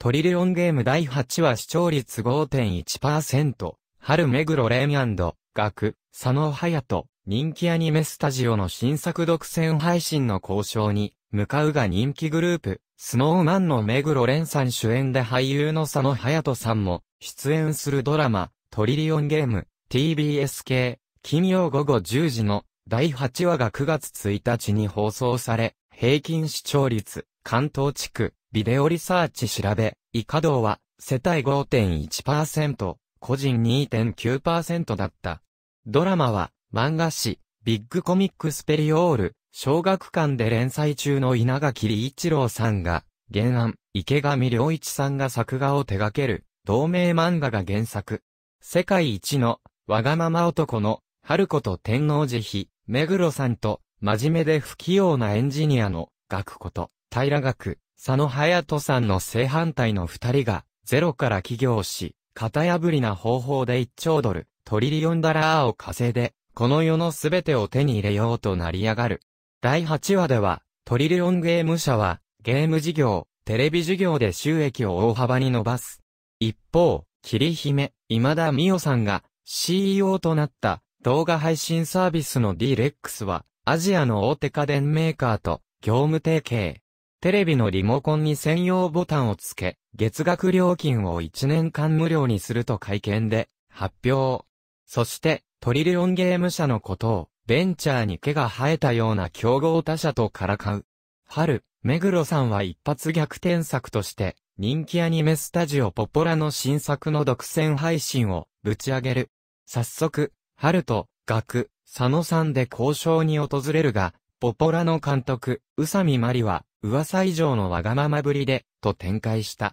トリリオンゲーム第8話視聴率5.1%、春目黒蓮学、佐野隼人、人気アニメスタジオの新作独占配信の交渉に、向かうが人気グループ、スノーマンの目黒蓮さん主演で俳優の佐野隼人さんも、出演するドラマ、トリリオンゲーム、TBS 系、金曜午後10時の、第8話が9月1日に放送され、平均視聴率、関東地区、ビデオリサーチ調べ、以下道は、世帯5.1%、個人2.9%だった。ドラマは、漫画誌、ビッグコミックスペリオール、小学館で連載中の稲垣理一郎さんが、原案、池上良一さんが作画を手掛ける、同名漫画が原作。世界一の、わがまま男の、春子と天皇慈悲、目黒さんと、真面目で不器用なエンジニアの、学こと。平学、佐野隼人さんの正反対の二人が、ゼロから起業し、型破りな方法で1兆ドル、トリリオンダラーを稼いで、この世のすべてを手に入れようと成り上がる。第8話では、トリリオンゲーム社は、ゲーム事業、テレビ事業で収益を大幅に伸ばす。一方、桐姫、今田美代さんが CEO となった動画配信サービスの DREX は、アジアの大手家電メーカーと業務提携。テレビのリモコンに専用ボタンをつけ、月額料金を1年間無料にすると会見で発表。そして、トリリオンゲーム社のことを、ベンチャーに毛が生えたような競合他社とからかう。春、目黒さんは一発逆転作として、人気アニメスタジオポポラの新作の独占配信をぶち上げる。早速、春と、学、佐野さんで交渉に訪れるが、ポポラの監督、宇佐美まりは、噂以上のわがままぶりで、と展開した。